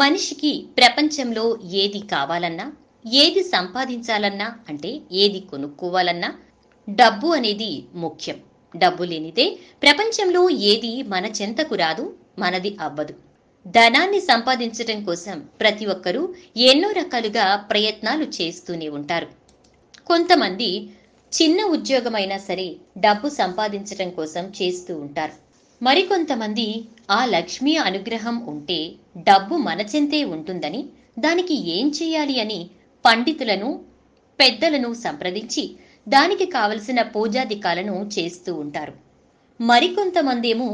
మనిషికి ప్రపంచంలో ఏది కావాలన్నా ఏది సంపాదించాలన్నా అంటే ఏది కొనుక్కోవాలన్నా డబ్బు అనేది ముఖ్యం డబ్బు లేనిదే ప్రపంచంలో ఏది మన చెంతకు రాదు మనది అవ్వదు ధనాన్ని సంపాదించడం కోసం ప్రతి ఒక్కరూ ఎన్నో రకాలుగా ప్రయత్నాలు చేస్తూనే ఉంటారు కొంతమంది చిన్న ఉద్యోగమైనా సరే డబ్బు సంపాదించడం కోసం చేస్తూ ఉంటారు మరికొంతమంది ఆ లక్ష్మీ అనుగ్రహం ఉంటే డబ్బు మనచెంతే ఉంటుందని దానికి ఏం చేయాలి అని పండితులను పెద్దలను సంప్రదించి దానికి కావలసిన పూజాధికాలను చేస్తూ ఉంటారు మరికొంతమందేమో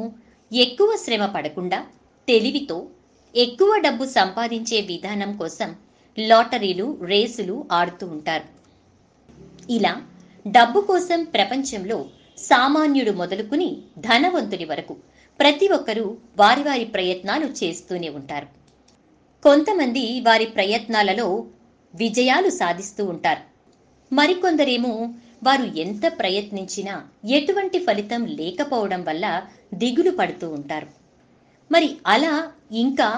ఎక్కువ శ్రమ పడకుండా తెలివితో ఎక్కువ డబ్బు సంపాదించే విధానం కోసం లాటరీలు రేసులు ఆడుతూ ఉంటారు ఇలా డబ్బు కోసం ప్రపంచంలో సామాన్యుడు మొదలుకుని ధనవంతుడి వరకు ప్రతి ఒక్కరూ వారి వారి ప్రయత్నాలు చేస్తూనే ఉంటారు కొంతమంది వారి ప్రయత్నాలలో విజయాలు సాధిస్తూ ఉంటారు మరికొందరేమో వారు ఎంత ప్రయత్నించినా ఎటువంటి ఫలితం లేకపోవడం వల్ల దిగులు పడుతూ ఉంటారు మరి అలా ఇంకా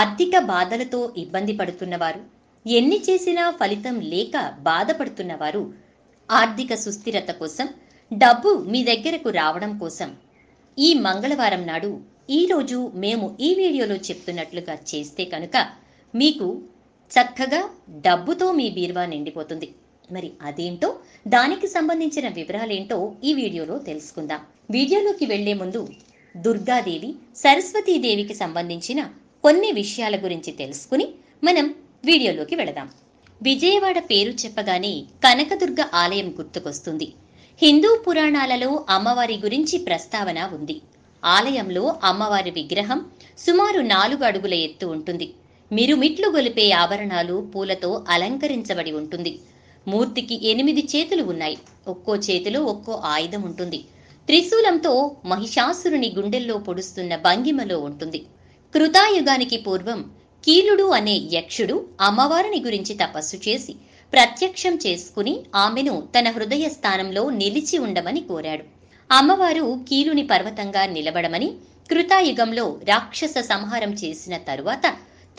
ఆర్థిక బాధలతో ఇబ్బంది పడుతున్నవారు ఎన్ని చేసినా ఫలితం లేక బాధపడుతున్నవారు ఆర్థిక సుస్థిరత కోసం డబ్బు మీ దగ్గరకు రావడం కోసం ఈ మంగళవారం నాడు ఈరోజు మేము ఈ వీడియోలో చెప్తున్నట్లుగా చేస్తే కనుక మీకు చక్కగా డబ్బుతో మీ బీరువా నిండిపోతుంది మరి అదేంటో దానికి సంబంధించిన వివరాలేంటో ఈ వీడియోలో తెలుసుకుందాం వీడియోలోకి వెళ్లే ముందు దుర్గాదేవి సరస్వతీదేవికి సంబంధించిన కొన్ని విషయాల గురించి తెలుసుకుని మనం వీడియోలోకి వెళదాం విజయవాడ పేరు చెప్పగానే కనకదుర్గ ఆలయం గుర్తుకొస్తుంది హిందూ పురాణాలలో అమ్మవారి గురించి ప్రస్తావన ఉంది ఆలయంలో అమ్మవారి విగ్రహం సుమారు నాలుగు అడుగుల ఎత్తు ఉంటుంది మిరుమిట్లు గొలిపే ఆభరణాలు పూలతో అలంకరించబడి ఉంటుంది మూర్తికి ఎనిమిది చేతులు ఉన్నాయి ఒక్కో చేతిలో ఒక్కో ఆయుధం ఉంటుంది త్రిశూలంతో మహిషాసురుని గుండెల్లో పొడుస్తున్న భంగిమలో ఉంటుంది కృతాయుగానికి పూర్వం కీలుడు అనే యక్షుడు అమ్మవారిని గురించి తపస్సు చేసి ప్రత్యక్షం చేసుకుని ఆమెను తన హృదయ స్థానంలో నిలిచి ఉండమని కోరాడు అమ్మవారు కీలుని పర్వతంగా నిలబడమని కృతాయుగంలో రాక్షస సంహారం చేసిన తరువాత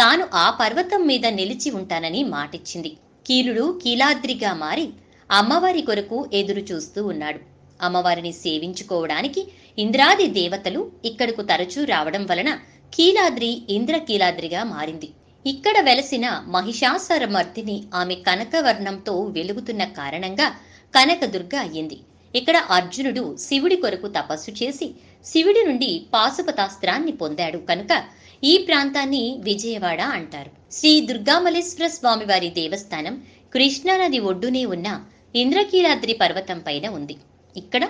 తాను ఆ పర్వతం మీద నిలిచి ఉంటానని మాటిచ్చింది కీలుడు కీలాద్రిగా మారి అమ్మవారి కొరకు ఎదురు చూస్తూ ఉన్నాడు అమ్మవారిని సేవించుకోవడానికి ఇంద్రాది దేవతలు ఇక్కడకు తరచూ రావడం వలన కీలాద్రి ఇంద్రకీలాద్రిగా మారింది ఇక్కడ వెలసిన మహిషాసరమర్దిని ఆమె కనకవర్ణంతో వెలుగుతున్న కారణంగా కనకదుర్గ అయ్యింది ఇక్కడ అర్జునుడు శివుడి కొరకు తపస్సు చేసి శివుడి నుండి పాశుపతాస్త్రాన్ని పొందాడు కనుక ఈ ప్రాంతాన్ని విజయవాడ అంటారు శ్రీ దుర్గామలేశ్వర స్వామివారి దేవస్థానం కృష్ణానది ఒడ్డునే ఉన్న ఇంద్రకీలాద్రి పర్వతం పైన ఉంది ఇక్కడ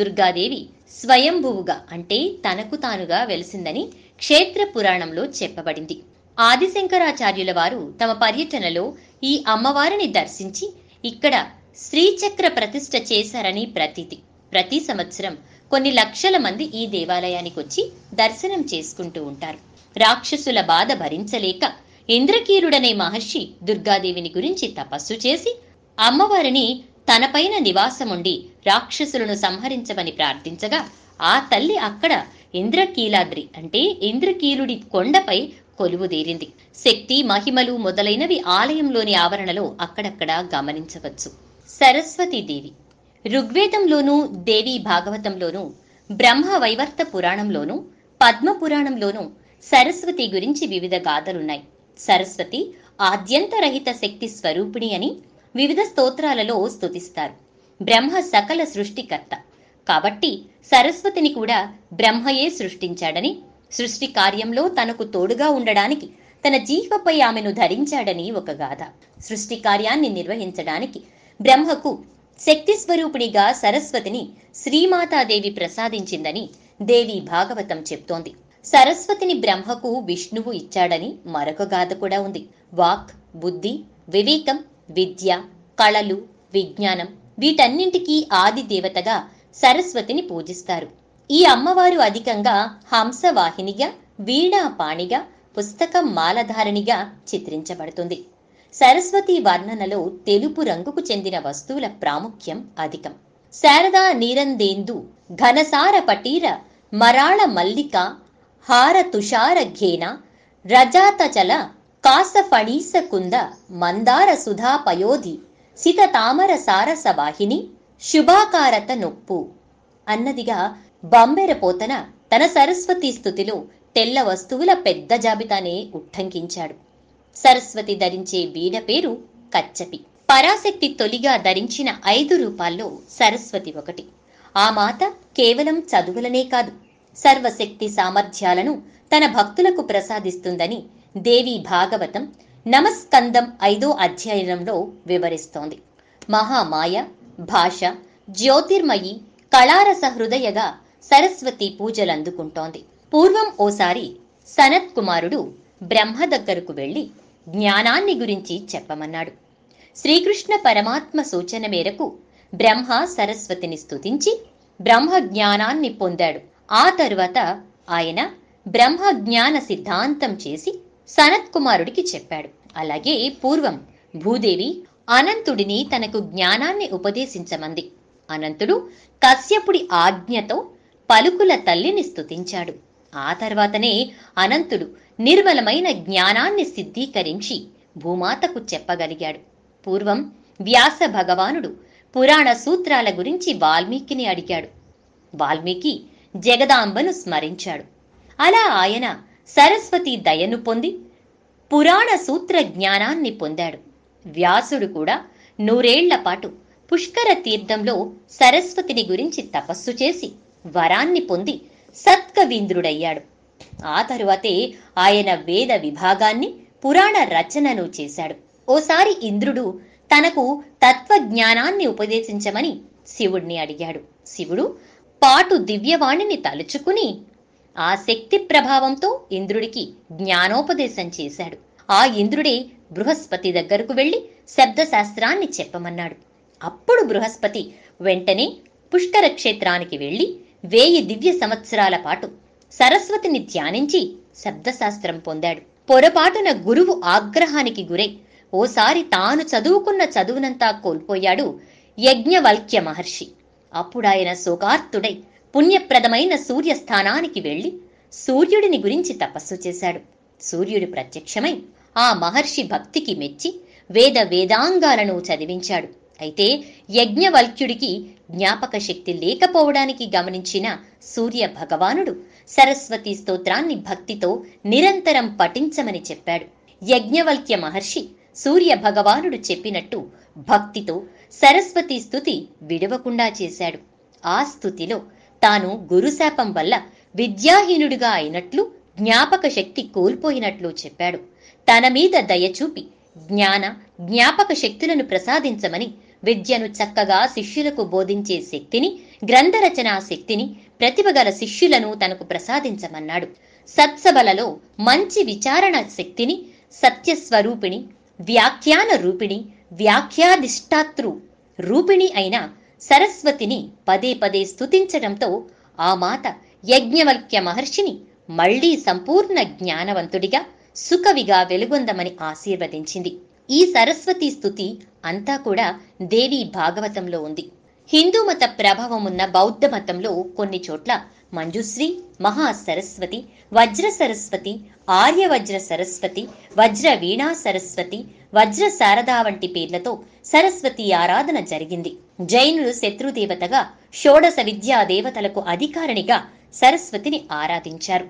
దుర్గాదేవి స్వయంభువుగా అంటే తనకు తానుగా వెలిసిందని క్షేత్ర పురాణంలో చెప్పబడింది ఆదిశంకరాచార్యుల వారు తమ పర్యటనలో ఈ అమ్మవారిని దర్శించి ఇక్కడ శ్రీచక్ర ప్రతిష్ట చేశారని ప్రతీతి ప్రతి సంవత్సరం కొన్ని లక్షల మంది ఈ దేవాలయానికి వచ్చి దర్శనం చేసుకుంటూ ఉంటారు రాక్షసుల బాధ భరించలేక ఇంద్రకీరుడనే మహర్షి దుర్గాదేవిని గురించి తపస్సు చేసి అమ్మవారిని తనపైన నివాసముండి రాక్షసులను సంహరించమని ప్రార్థించగా ఆ తల్లి అక్కడ ఇంద్రకీలాద్రి అంటే ఇంద్రకీలుడి కొండపై కొలువుదేరింది శక్తి మహిమలు మొదలైనవి ఆలయంలోని ఆవరణలో అక్కడక్కడ గమనించవచ్చు సరస్వతీదేవి ఋగ్వేదంలోనూ దేవి భాగవతంలోనూ బ్రహ్మ వైవర్త పురాణంలోనూ పద్మ పురాణంలోనూ సరస్వతి గురించి వివిధ గాథలున్నాయి సరస్వతి ఆద్యంతరహిత శక్తి స్వరూపిణి అని వివిధ స్తోత్రాలలో స్తుతిస్తారు బ్రహ్మ సకల సృష్టికర్త కాబట్టి సరస్వతిని కూడా బ్రహ్మయే సృష్టించాడని సృష్టి కార్యంలో తనకు తోడుగా ఉండడానికి తన జీవపై ఆమెను ధరించాడని ఒక గాథ సృష్టి కార్యాన్ని నిర్వహించడానికి బ్రహ్మకు శక్తి స్వరూపిణిగా సరస్వతిని శ్రీమాతాదేవి ప్రసాదించిందని దేవి భాగవతం చెప్తోంది సరస్వతిని బ్రహ్మకు విష్ణువు ఇచ్చాడని మరొక గాథ కూడా ఉంది వాక్ బుద్ధి వివేకం విద్య కళలు విజ్ఞానం వీటన్నింటికీ ఆది దేవతగా సరస్వతిని పూజిస్తారు ఈ అమ్మవారు అధికంగా హంసవాహినిగా వీణాపాణిగా పుస్తకం మాలధారిణిగా చిత్రించబడుతుంది సరస్వతి వర్ణనలో తెలుపు రంగుకు చెందిన వస్తువుల ప్రాముఖ్యం అధికం శారదా నీరందేందు ఘనసార పటీర మరాళ మల్లిక హార తుషార ఘేన రజాతచల కాస ఫణీస కుంద మందార సుధా పయోధి సిత తామర సారస వాహిని శుభాకారత నొప్పు అన్నదిగా పోతన తన సరస్వతి స్థుతిలో తెల్ల వస్తువుల పెద్ద జాబితానే ఉట్టంకించాడు సరస్వతి ధరించే వీణ పేరు కచ్చపి పరాశక్తి తొలిగా ధరించిన ఐదు రూపాల్లో సరస్వతి ఒకటి ఆ మాత కేవలం చదువులనే కాదు సర్వశక్తి సామర్థ్యాలను తన భక్తులకు ప్రసాదిస్తుందని దేవి భాగవతం నమస్కందం ఐదో అధ్యయనంలో వివరిస్తోంది మహామాయ భాష జ్యోతిర్మయి కళారస హృదయగా సరస్వతి పూజలు అందుకుంటోంది పూర్వం ఓసారి సనత్ కుమారుడు బ్రహ్మ దగ్గరకు వెళ్ళి జ్ఞానాన్ని గురించి చెప్పమన్నాడు శ్రీకృష్ణ పరమాత్మ సూచన మేరకు బ్రహ్మ సరస్వతిని స్థుతించి బ్రహ్మ జ్ఞానాన్ని పొందాడు ఆ తరువాత ఆయన బ్రహ్మ జ్ఞాన సిద్ధాంతం చేసి సనత్ కుమారుడికి చెప్పాడు అలాగే పూర్వం భూదేవి అనంతుడిని తనకు జ్ఞానాన్ని ఉపదేశించమంది అనంతుడు కశ్యపుడి ఆజ్ఞతో పలుకుల తల్లిని స్తుతించాడు ఆ తర్వాతనే అనంతుడు నిర్మలమైన జ్ఞానాన్ని సిద్ధీకరించి భూమాతకు చెప్పగలిగాడు పూర్వం వ్యాస భగవానుడు పురాణ సూత్రాల గురించి వాల్మీకిని అడిగాడు వాల్మీకి జగదాంబను స్మరించాడు అలా ఆయన సరస్వతి దయను పొంది పురాణ సూత్ర జ్ఞానాన్ని పొందాడు వ్యాసుడు కూడా నూరేళ్ల పాటు పుష్కర తీర్థంలో సరస్వతిని గురించి తపస్సు చేసి వరాన్ని పొంది సత్కవీంద్రుడయ్యాడు ఆ తరువాతే ఆయన వేద విభాగాన్ని పురాణ రచనను చేశాడు ఓసారి ఇంద్రుడు తనకు తత్వజ్ఞానాన్ని ఉపదేశించమని శివుణ్ణి అడిగాడు శివుడు పాటు దివ్యవాణిని తలుచుకుని ఆ శక్తి ప్రభావంతో ఇంద్రుడికి జ్ఞానోపదేశం చేశాడు ఆ ఇంద్రుడే బృహస్పతి దగ్గరకు వెళ్ళి శబ్దశాస్త్రాన్ని చెప్పమన్నాడు అప్పుడు బృహస్పతి వెంటనే పుష్కర క్షేత్రానికి వెళ్ళి వేయి దివ్య సంవత్సరాల పాటు సరస్వతిని ధ్యానించి శబ్దశాస్త్రం పొందాడు పొరపాటున గురువు ఆగ్రహానికి గురై ఓసారి తాను చదువుకున్న చదువునంతా కోల్పోయాడు యజ్ఞవల్క్య మహర్షి అప్పుడాయన శోకార్తుడై పుణ్యప్రదమైన సూర్యస్థానానికి వెళ్ళి సూర్యుడిని గురించి తపస్సు చేశాడు సూర్యుడు ప్రత్యక్షమై ఆ మహర్షి భక్తికి మెచ్చి వేద వేదాంగాలను చదివించాడు అయితే యజ్ఞవల్క్యుడికి జ్ఞాపక శక్తి లేకపోవడానికి గమనించిన సూర్య భగవానుడు సరస్వతి స్తోత్రాన్ని భక్తితో నిరంతరం పఠించమని చెప్పాడు యజ్ఞవల్క్య మహర్షి సూర్య భగవానుడు చెప్పినట్టు భక్తితో సరస్వతి స్థుతి విడవకుండా చేశాడు ఆ స్థుతిలో తాను గురుశాపం వల్ల విద్యాహీనుడిగా అయినట్లు జ్ఞాపక శక్తి కోల్పోయినట్లు చెప్పాడు తన మీద దయచూపి జ్ఞాన జ్ఞాపక శక్తులను ప్రసాదించమని విద్యను చక్కగా శిష్యులకు బోధించే శక్తిని గ్రంథరచనా శక్తిని ప్రతిభగల శిష్యులను తనకు ప్రసాదించమన్నాడు సత్సభలలో మంచి విచారణ శక్తిని సత్యస్వరూపిణి వ్యాఖ్యాన రూపిణి వ్యాఖ్యాధిష్టాతృ రూపిణి అయిన సరస్వతిని పదే పదే స్థుతించడంతో ఆ మాత యజ్ఞవల్క్య మహర్షిని మళ్లీ సంపూర్ణ జ్ఞానవంతుడిగా సుకవిగా వెలుగొందమని ఆశీర్వదించింది ఈ సరస్వతి స్థుతి అంతా కూడా దేవి భాగవతంలో ఉంది హిందూ మత ప్రభావం ఉన్న బౌద్ధ మతంలో కొన్ని చోట్ల మంజుశ్రీ మహా సరస్వతి వజ్ర సరస్వతి ఆర్య వజ్ర సరస్వతి వజ్ర వీణా సరస్వతి వజ్ర శారదా వంటి పేర్లతో సరస్వతి ఆరాధన జరిగింది జైనులు శత్రుదేవతగా షోడశ విద్యా దేవతలకు అధికారిణిగా సరస్వతిని ఆరాధించారు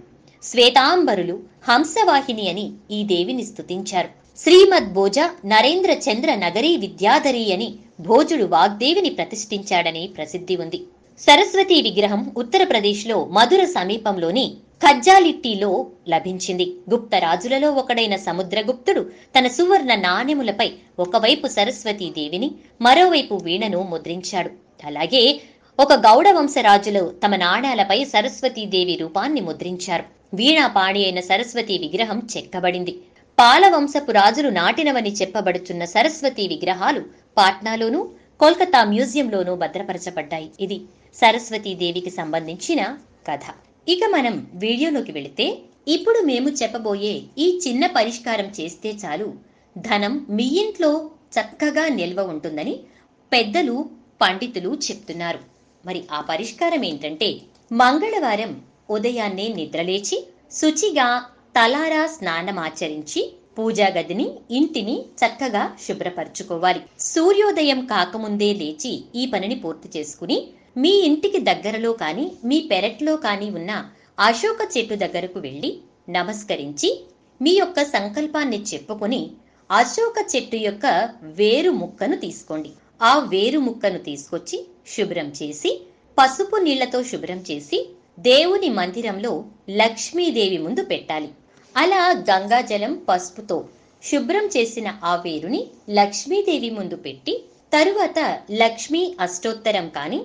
శ్వేతాంబరులు హంసవాహిని అని ఈ దేవిని స్థుతించారు శ్రీమద్ భోజ నరేంద్ర చంద్ర నగరీ విద్యాధరి అని భోజుడు వాగ్దేవిని ప్రతిష్ఠించాడని ప్రసిద్ధి ఉంది సరస్వతి విగ్రహం ఉత్తరప్రదేశ్లో మధుర సమీపంలోని ఖజ్జాలిట్టిలో లభించింది గుప్త రాజులలో ఒకడైన సముద్రగుప్తుడు తన సువర్ణ నాణెములపై ఒకవైపు సరస్వతీదేవిని మరోవైపు వీణను ముద్రించాడు అలాగే ఒక గౌడ వంశరాజులు తమ నాణాలపై సరస్వతీదేవి రూపాన్ని ముద్రించారు వీణాపాణి అయిన సరస్వతి విగ్రహం చెక్కబడింది పాలవంశపు రాజులు నాటినవని చెప్పబడుచున్న సరస్వతి విగ్రహాలు పాట్నాలోనూ కోల్కతా మ్యూజియంలోనూ భద్రపరచబడ్డాయి ఇది సరస్వతీదేవికి సంబంధించిన కథ ఇక మనం వీడియోలోకి వెళితే ఇప్పుడు మేము చెప్పబోయే ఈ చిన్న పరిష్కారం చేస్తే చాలు ధనం మీ ఇంట్లో చక్కగా నిల్వ ఉంటుందని పెద్దలు పండితులు చెప్తున్నారు మరి ఆ పరిష్కారం ఏంటంటే మంగళవారం ఉదయాన్నే నిద్రలేచి శుచిగా తలారా స్నానమాచరించి పూజా గదిని ఇంటిని చక్కగా శుభ్రపరచుకోవాలి సూర్యోదయం కాకముందే లేచి ఈ పనిని పూర్తి చేసుకుని మీ ఇంటికి దగ్గరలో కానీ మీ పెరట్లో కానీ ఉన్న అశోక చెట్టు దగ్గరకు వెళ్ళి నమస్కరించి మీ యొక్క సంకల్పాన్ని చెప్పుకొని అశోక చెట్టు యొక్క వేరు ముక్కను తీసుకోండి ఆ వేరు ముక్కను తీసుకొచ్చి శుభ్రం చేసి పసుపు నీళ్లతో శుభ్రం చేసి దేవుని మందిరంలో లక్ష్మీదేవి ముందు పెట్టాలి అలా గంగాజలం పసుపుతో శుభ్రం చేసిన ఆ వేరుని లక్ష్మీదేవి ముందు పెట్టి తరువాత లక్ష్మీ అష్టోత్తరం కానీ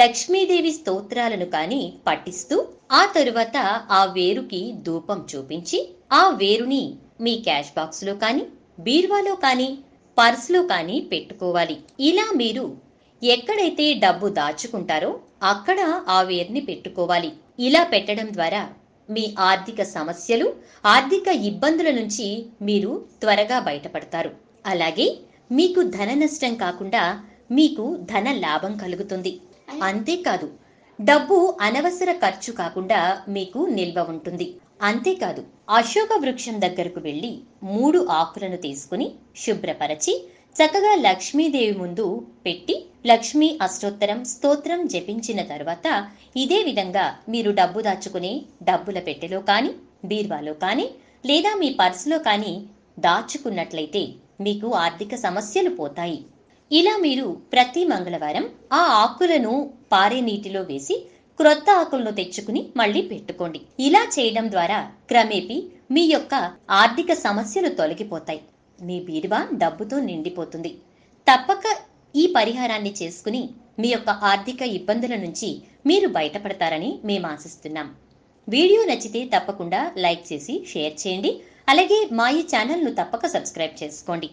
లక్ష్మీదేవి స్తోత్రాలను కానీ పఠిస్తూ ఆ తరువాత ఆ వేరుకి ధూపం చూపించి ఆ వేరుని మీ క్యాష్ బాక్స్లో కానీ బీర్వాలో కానీ పర్స్లో కానీ పెట్టుకోవాలి ఇలా మీరు ఎక్కడైతే డబ్బు దాచుకుంటారో అక్కడ ఆ వేర్ని పెట్టుకోవాలి ఇలా పెట్టడం ద్వారా మీ ఆర్థిక సమస్యలు ఆర్థిక ఇబ్బందుల నుంచి మీరు త్వరగా బయటపడతారు అలాగే మీకు ధన నష్టం కాకుండా మీకు ధన లాభం కలుగుతుంది అంతేకాదు డబ్బు అనవసర ఖర్చు కాకుండా మీకు నిల్వ ఉంటుంది అంతేకాదు అశోక వృక్షం దగ్గరకు వెళ్ళి మూడు ఆకులను తీసుకుని శుభ్రపరచి చక్కగా లక్ష్మీదేవి ముందు పెట్టి లక్ష్మీ అష్టోత్తరం స్తోత్రం జపించిన తర్వాత ఇదే విధంగా మీరు డబ్బు దాచుకునే డబ్బుల పెట్టెలో కానీ బీర్వాలో కానీ లేదా మీ పర్సులో కానీ దాచుకున్నట్లయితే మీకు ఆర్థిక సమస్యలు పోతాయి ఇలా మీరు ప్రతి మంగళవారం ఆ ఆకులను పారే నీటిలో వేసి క్రొత్త ఆకులను తెచ్చుకుని మళ్ళీ పెట్టుకోండి ఇలా చేయడం ద్వారా క్రమేపీ మీ యొక్క ఆర్థిక సమస్యలు తొలగిపోతాయి మీ బీరువా డబ్బుతో నిండిపోతుంది తప్పక ఈ పరిహారాన్ని చేసుకుని మీ యొక్క ఆర్థిక ఇబ్బందుల నుంచి మీరు బయటపడతారని మేము ఆశిస్తున్నాం వీడియో నచ్చితే తప్పకుండా లైక్ చేసి షేర్ చేయండి అలాగే మా ఈ ఛానల్ను తప్పక సబ్స్క్రైబ్ చేసుకోండి